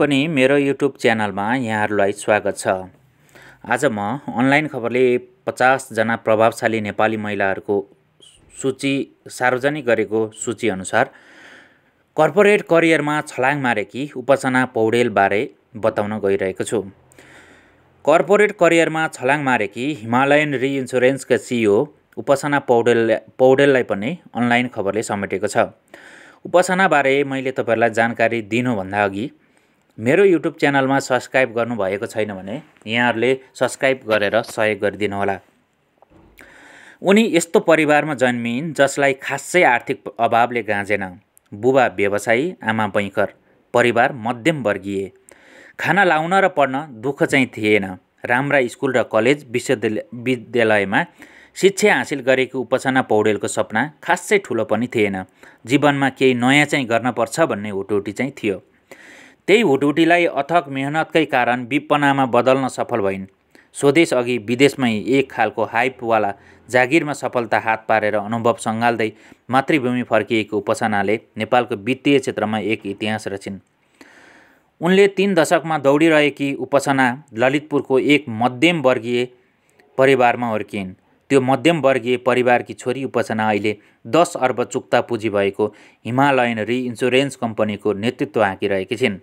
पनि मेरो युट्युब च्यानलमा यहाँहरूलाई स्वागत छ आज म अनलाइन खबरले पचासजना प्रभावशाली नेपाली महिलाहरूको सूची सार्वजनिक गरेको सूची अनुसार कर्पोरेट करियरमा छलाङ मारेकी उपासना पौडेलबारे बताउन गइरहेको छु कर्पोरेट करियरमा छलाङ मारेकी हिमालयन रिइन्सुरेन्सका सिइओ उपासना पौडेल पौडेललाई पनि अनलाइन खबरले समेटेको छ उपासनाबारे मैले तपाईँहरूलाई जानकारी दिनुभन्दा अघि मेरो युट्युब च्यानलमा सब्सक्राइब गर्नुभएको छैन भने यहाँहरूले सब्सक्राइब गरेर सहयोग गरिदिनु होला उनी यस्तो परिवारमा जन्मिन् जसलाई खासै आर्थिक अभावले गाँजेन बुबा व्यवसायी आमा बैङ्कर परिवार मध्यमवर्गीय खाना लाउन र पढ्न दुःख चाहिँ थिएन राम्रा स्कुल र कलेज विश्वविद्यालय विद्यालयमा शिक्षा हासिल गरेको उपसना पौडेलको सपना खासै ठुलो पनि थिएन जीवनमा केही नयाँ चाहिँ गर्नपर्छ भन्ने हुटुटी चाहिँ थियो त्यही हुटहुटीलाई अथक मेहनतकै कारण विपनामा बदल्न सफल भइन् स्वदेश अघि विदेशमै एक खालको हाइपवाला जागिरमा सफलता हात पारेर अनुभव सङ्घाल्दै मातृभूमि फर्किएको उपसनाले नेपालको वित्तीय क्षेत्रमा एक इतिहास रचिन् उनले तिन दशकमा दौडिरहेकी उपसना ललितपुरको एक मध्यमवर्गीय परिवारमा हुर्किन् त्यो मध्यमवर्गीय परिवारकी छोरी उपसना अहिले दस अर्ब चुक्ता पुँजी भएको हिमालयन रि इन्सुरेन्स कम्पनीको नेतृत्व हाँकिरहेकी छिन्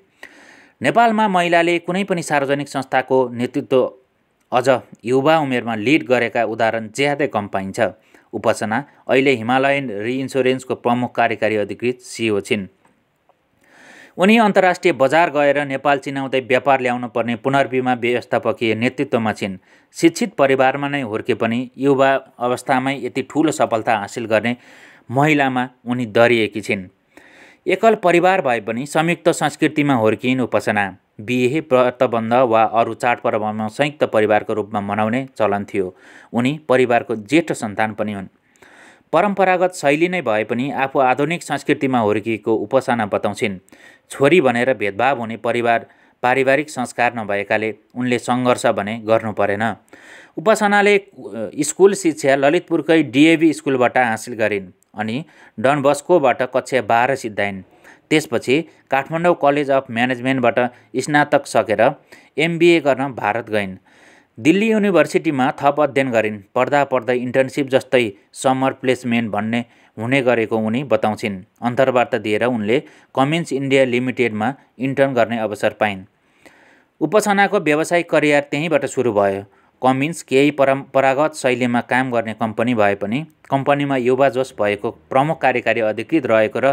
नेपालमा महिलाले कुनै पनि सार्वजनिक संस्थाको नेतृत्व अझ युवा उमेरमा लिड गरेका उदाहरण ज्यादै कम पाइन्छ उपासना अहिले हिमालयन रिइन्सुरेन्सको प्रमुख कार्यकारी अधिकृत सिओ छिन् उनी अन्तर्राष्ट्रिय बजार गएर नेपाल चिनाउँदै व्यापार ल्याउनु पर्ने पुनर्विमा व्यवस्थापकीय नेतृत्वमा छिन् शिक्षित परिवारमा नै हुर्के पनि युवा अवस्थामै यति ठुलो सफलता हासिल गर्ने महिलामा उनी दरिएकी छिन् एकल परिवार भए पनि संयुक्त संस्कृतिमा होर्किन उपासना बिहे व्रतबन्ध वा अरू चाडपर्वमा संयुक्त परिवारको रूपमा मनाउने चलन थियो उनी परिवारको जेठ सन्तान पनि हुन् परम्परागत शैली नै भए पनि आफू आधुनिक संस्कृतिमा हुर्किएको उपासना बताउँछिन् छोरी भनेर भेदभाव हुने परिवार पारिवारिक संस्कार नभएकाले उनले सङ्घर्ष भने गर्नु परेन उपासनाले स्कुल शिक्षा ललितपुरकै डिएभी स्कुलबाट हासिल गरिन् अनि डन बस्कोबाट कक्षा बाह्र सिद्धाइन् त्यसपछि काठमाडौँ कलेज अफ म्यानेजमेन्टबाट स्नातक सकेर एमबिए गर्न भारत गइन् दिल्ली युनिभर्सिटीमा थप अध्ययन गरिन् पढ्दा पढ्दै इन्टर्नसिप जस्तै समर प्लेसमेन्ट भन्ने हुने गरेको उनी बताउँछिन् अन्तर्वार्ता दिएर उनले कमिन्स इन्डिया लिमिटेडमा इन्टर्न गर्ने अवसर पाइन् उपसनाको व्यवसायिक करियर त्यहीँबाट सुरु भयो कमिन्स केही परम्परागत शैलीमा काम गर्ने कम्पनी भए पनि कम्पनीमा युवा जोस भएको प्रमुख कार्यकारी अधिकृत रहेको र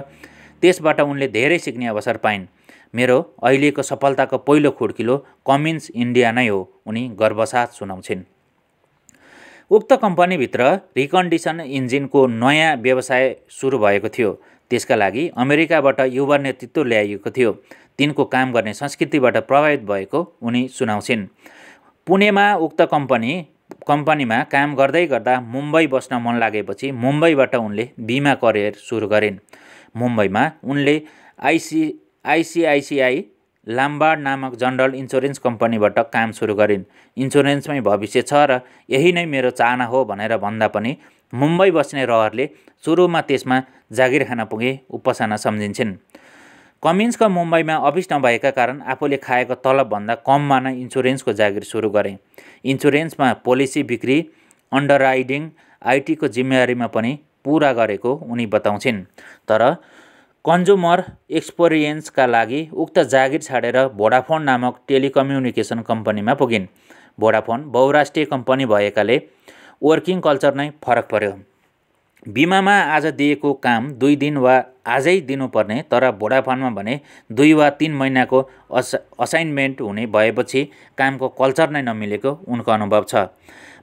त्यसबाट उनले धेरै सिक्ने अवसर पाइन् मेरो अहिलेको सफलताको पहिलो खुड्किलो कमिन्स इन्डिया नै हो उनी गर्वसाथ सुनाउँछिन् उक्त कम्पनीभित्र रिकन्डिसन इन्जिनको नयाँ व्यवसाय सुरु भएको थियो त्यसका लागि अमेरिकाबाट युवा नेतृत्व ल्याइएको थियो तिनको काम गर्ने संस्कृतिबाट प्रभावित भएको उनी सुनाउँछिन् पुणेमा उक्त कम्पनी कम्पनीमा काम गर्दै गर्दा मुम्बई बस्न मन लागेपछि मुम्बईबाट उनले बिमा करियर सुरु गरिन् मुम्बईमा उनले आइसी आइसिआइसिआई लाम्बाड नामक जनरल इन्सुरेन्स कम्पनीबाट काम सुरु गरिन् इन्सुरेन्समै भविष्य छ र यही नै मेरो चाहना हो भनेर भन्दा पनि मुम्बई बस्ने रहरले सुरुमा त्यसमा जागिर खान पुगे उपासना सम्झिन्छन् कमिन्सको मुम्बईमा अफिस नभएका कारण आफूले खाएको तलबभन्दा कममा नै इन्सुरेन्सको जागिर सुरु गरे इन्सुरेन्समा पोलिसी बिक्री अन्डर राइडिङ आइटीको जिम्मेवारीमा पनि पुरा गरेको उनी बताउँछिन् तर कन्ज्युमर एक्सपोरियन्सका लागि उक्त जागिर छाडेर भोडाफोन नामक टेलिकम्युनिकेसन कम्पनीमा पुगिन् भोडाफोन बहुराष्ट्रिय कम्पनी भएकाले वर्किङ कल्चर नै फरक पर्यो बिमामा आज दिएको काम दुई दिन वा आजै दिनुपर्ने तर भोडाफोनमा भने दुई वा तिन महिनाको अस असाइनमेन्ट हुने भएपछि कामको कल्चर नै नमिलेको उनको अनुभव छ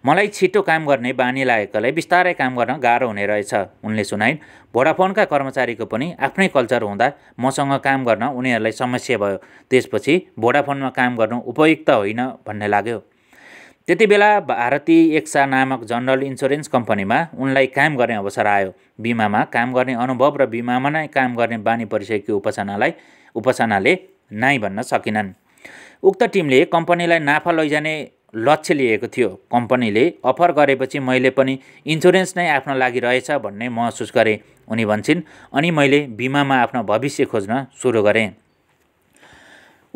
मलाई छिटो काम गर्ने बानी लागेकोलाई बिस्तारै काम गर्न गाह्रो हुने रहेछ उनले सुनाइन् भोडाफोनका कर्मचारीको पनि आफ्नै कल्चर हुँदा मसँग काम गर्न उनीहरूलाई समस्या भयो त्यसपछि भोडाफोनमा काम गर्नु उपयुक्त होइन भन्ने लाग्यो त्यति बेला भारतीय एक्सा नामक जनरल इन्सुरेन्स कम्पनीमा उनलाई काम गर्ने अवसर आयो बिमामा काम गर्ने अनुभव र बिमामा नै काम गर्ने बानी परिसकेको उपासनालाई उपासनाले नाइ भन्न सकिनन् उक्त टिमले कम्पनीलाई नाफा लैजाने लक्ष्य लिएको थियो कम्पनीले अफर गरेपछि मैले पनि इन्सुरेन्स नै आफ्नो लागि रहेछ भन्ने महसुस गरेँ उनी भन्छन् अनि मैले बिमामा आफ्नो भविष्य खोज्न सुरु गरेँ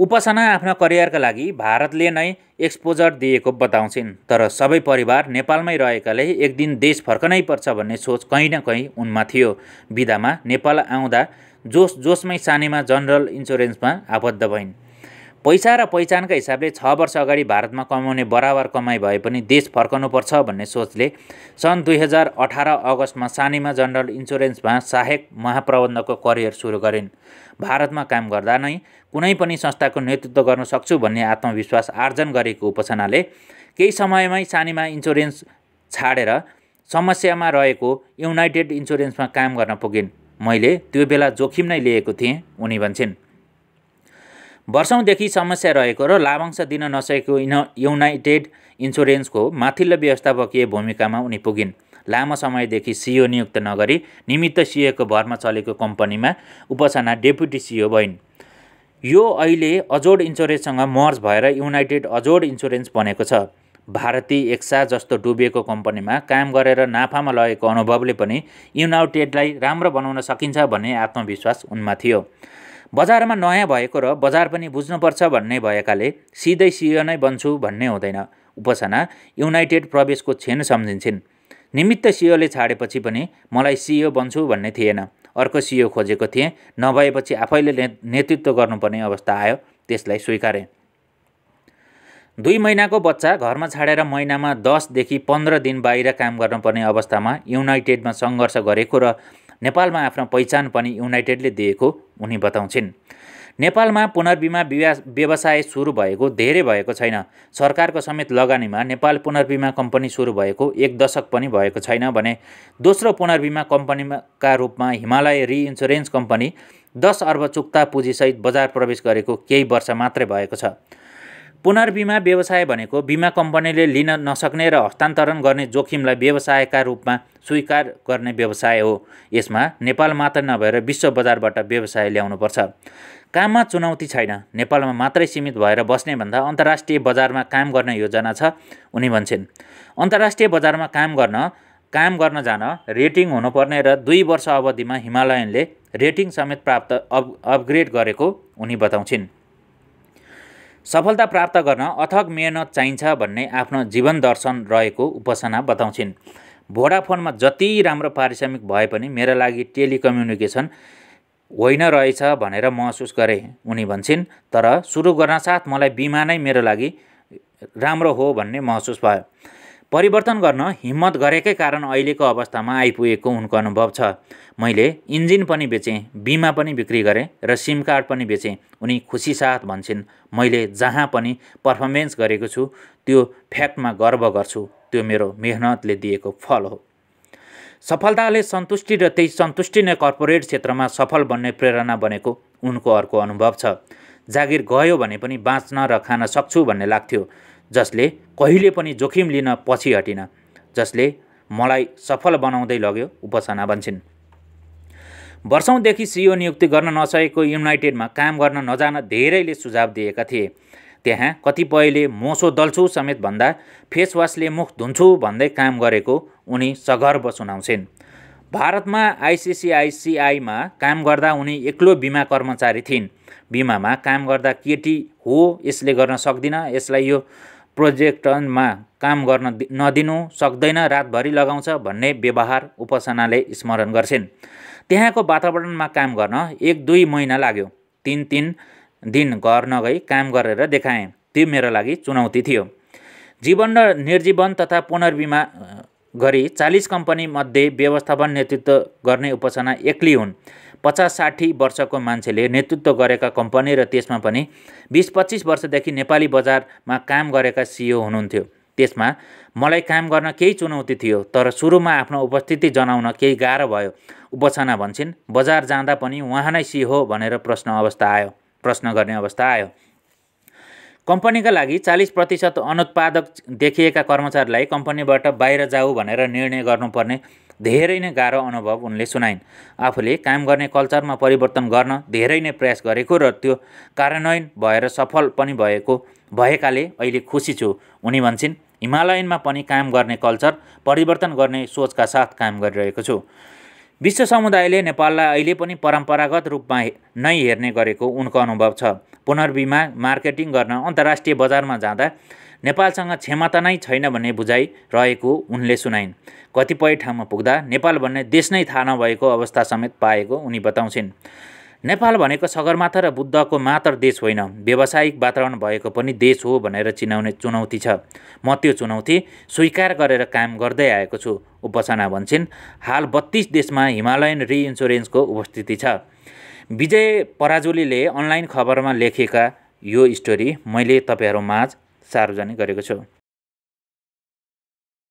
उपासना आफ्ना करियरका लागि भारतले नै एक्सपोजर दिएको बताउँछिन् तर सबै परिवार नेपालमै रहेकाले एक दिन देश फर्कनै पर्छ भन्ने सोच कहीँ न कहीँ उनमा थियो विधामा नेपाल आउँदा जोस जोसमै सानीमा जनरल इन्सुरेन्समा आबद्ध भइन् पैसा र पहिचानका हिसाबले छ वर्ष अगाडि भारतमा कमाउने बराबर कमाइ भए पनि देश फर्कनुपर्छ भन्ने सोचले सन् दुई हजार अठार अगस्तमा सानीमा जनरल इन्सुरेन्समा सहायक महाप्रबन्धकको करियर सुरु गरिन् भारतमा काम गर्दा नै कुनै पनि संस्थाको नेतृत्व गर्न सक्छु भन्ने आत्मविश्वास आर्जन गरेको उपसनाले केही समयमै सानीमा इन्सुरेन्स छाडेर समस्यामा रहेको युनाइटेड इन्सुरेन्समा काम गर्न पुगिन् मैले त्यो बेला जोखिम नै लिएको थिएँ उनी भन्छन् वर्षौँदेखि समस्या रहेको र लाभांश दिन नसकेको इन युनाइटेड इन्सुरेन्सको माथिल्लो व्यवस्थापकीय भूमिकामा उनी पुगिन् लामो समयदेखि सिओ नियुक्त नगरी निमित्त सिओको भरमा चलेको कम्पनीमा उपसना डेपुटी सिओ भइन् यो अहिले अजोड इन्सुरेन्ससँग मर्ज भएर युनाइटेड अजोड इन्सुरेन्स बनेको छ भारतीय एक्सा जस्तो डुबिएको कम्पनीमा काम गरेर नाफामा लगेको अनुभवले पनि युनाइटेडलाई राम्रो बनाउन सकिन्छ भन्ने आत्मविश्वास उनमा थियो बजारमा नयाँ भएको र बजार पनि बुझ्नुपर्छ भन्ने भएकाले सिधै सिओ नै बन्छु भन्ने हुँदैन उपासना युनाइटेड प्रवेशको छेन सम्झिन्छन् निमित्त सिओले छाडेपछि पनि मलाई सिओ बन्छु भन्ने थिएन अर्को सिओ खोजेको थिएँ नभएपछि आफैले नेतृत्व गर्नुपर्ने अवस्था आयो त्यसलाई स्वीकारे दुई महिनाको बच्चा घरमा छाडेर महिनामा दसदेखि पन्ध्र दिन बाहिर काम गर्नुपर्ने अवस्थामा युनाइटेडमा सङ्घर्ष गरेको र नेपालमा आफ्नो पहिचान पनि युनाइटेडले दिएको उनी बताउँछिन् नेपालमा पुनर्बिमा व्यवसाय सुरु भएको धेरै भएको छैन सरकारको समेत लगानीमा नेपाल पुनर्बिमा कम्पनी सुरु भएको एक दशक पनि भएको छैन भने दोस्रो पुनर्बिमा कम्पनीका रूपमा हिमालय रिइन्सुरेन्स कम्पनी दस अर्ब चुक्ता पुँजीसहित बजार प्रवेश गरेको केही वर्ष मात्रै भएको छ पुनर्बिमा व्यवसाय भनेको बिमा कम्पनीले लिन नसक्ने र हस्तान्तरण गर्ने जोखिमलाई व्यवसायका रूपमा स्वीकार गर्ने व्यवसाय हो यसमा नेपाल मात्र नभएर विश्व बजारबाट व्यवसाय ल्याउनुपर्छ काममा चुनौती छैन नेपालमा मात्रै सीमित भएर बस्नेभन्दा अन्तर्राष्ट्रिय बजारमा काम गर्ने योजना छ उनी भन्छन् अन्तर्राष्ट्रिय बजारमा काम गर्न काम गर्न जान रेटिङ हुनुपर्ने र दुई वर्ष अवधिमा हिमालयनले रेटिङ समेत प्राप्त अप अपग्रेड गरेको उनी बताउँछिन् सफलता प्राप्त गर्न अथक मेहनत चाहिन्छ भन्ने आफ्नो जीवन दर्शन रहेको उपासना बताउँछिन् भोडाफोनमा जति राम्रो पारिश्रमिक भए पनि मेरो लागि टेलिकम्युनिकेसन होइन रहेछ भनेर महसुस गरे उनी भन्छन् तर सुरु गर्न साथ मलाई बिमा नै मेरो लागि राम्रो हो भन्ने महसुस भयो परिवर्तन गर्न हिम्मत गरेकै कारण अहिलेको अवस्थामा आइपुगेको उनको अनुभव छ मैले इन्जिन पनि बेचेँ बिमा पनि बिक्री गरेँ र सिम कार्ड पनि बेचेँ उनी खुसी साथ भन्छन् मैले जहाँ पनि पर्फर्मेन्स गरेको छु त्यो फ्याक्टमा गर्व गर्छु त्यो मेरो मेहनतले दिएको फल हो सफलताले सन्तुष्टि र त्यही सन्तुष्टि नै कर्पोरेट क्षेत्रमा सफल बन्ने प्रेरणा बनेको उनको अर्को अनुभव छ जागिर गयो भने पनि बाँच्न र खान सक्छु भन्ने लाग्थ्यो जसले कहिले पनि जोखिम लिन पछि हटिन जसले मलाई सफल बनाउँदै लग्यो उपासना भन्छन् वर्षौँदेखि सिओ नियुक्ति गर्न नसकेको युनाइटेडमा काम गर्न नजान धेरैले सुझाव दिएका थिए त्यहाँ कतिपयले मोसो दल्छु समेत भन्दा फेसवासले मुख धुन्छु भन्दै काम गरेको उनी सगर्व सुनाउँछिन् भारतमा आइसिसिआइसिआईमा काम गर्दा उनी एक्लो बिमा कर्मचारी थिइन् बिमामा काम गर्दा केटी हो यसले गर्न सक्दिनँ यसलाई यो प्रोजेक्टनमा काम गर्न नदिनु सक्दैन रातभरि लगाउँछ भन्ने व्यवहार उपसनाले स्मरण गर्छिन् त्यहाँको वातावरणमा काम गर्न एक दुई महिना लाग्यो तिन तिन दिन घर नगई काम गरेर देखाएँ त्यो मेरो लागि चुनौती थियो जीवन र निर्जीवन तथा पुनर्विमा गरी चालिस कम्पनीमध्ये व्यवस्थापन नेतृत्व गर्ने उपसना एक्लै हुन् पचास साठी वर्षको मान्छेले नेतृत्व गरेका कम्पनी र त्यसमा पनि बिस पच्चिस वर्षदेखि नेपाली बजारमा काम गरेका सिइओ हुनुहुन्थ्यो त्यसमा मलाई काम गर्न केही चुनौती थियो तर सुरुमा आफ्नो उपस्थिति जनाउन केही गाह्रो भयो उपसना भन्छन् बजार जाँदा पनि उहाँ नै सी हो भनेर प्रश्न अवस्था आयो प्रश्न गर्ने अवस्था आयो कम्पनीका लागि चालिस प्रतिशत अनुत्पादक देखिएका कर्मचारीलाई कम्पनीबाट बाहिर जाऊ भनेर निर्णय गर्नुपर्ने धेरै नै गाह्रो अनुभव उनले सुनाइन् आफूले काम गर्ने कल्चरमा परिवर्तन गर्न धेरै नै प्रयास गरेको र त्यो कार्यान्वयन भएर सफल पनि भएको भएकाले अहिले खुसी छु उनी भन्छन् हिमालयनमा पनि काम गर्ने कल्चर परिवर्तन गर्ने सोचका साथ काम गरिरहेको छु विश्व समुदायले नेपाललाई अहिले पनि परम्परागत रूपमा नै हेर्ने गरेको उनको अनुभव छ पुनर्विमा मार्केटिङ गर्न अन्तर्राष्ट्रिय बजारमा जाँदा नेपालसँग क्षमता नै छैन भन्ने बुझाइ रहेको उनले सुनाइन् कतिपय ठाउँमा पुग्दा नेपाल भन्ने देश नै थाहा नभएको अवस्था समेत पाएको उनी बताउँछिन् नेपाल भनेको सगरमाथा र बुद्धको मात्र देश होइन व्यावसायिक वातावरण भएको पनि देश हो भनेर चिनाउने चुनौती छ म त्यो चुनौती स्वीकार गरेर काम गर्दै आएको छु उपसना भन्छन् हाल बत्तिस देशमा हिमालयन रिइन्सुरेन्सको उपस्थिति छ विजय पराजुलीले अनलाइन खबरमा लेखेका यो स्टोरी मैले तपाईँहरू माझ सार्वजनिक गरेको छु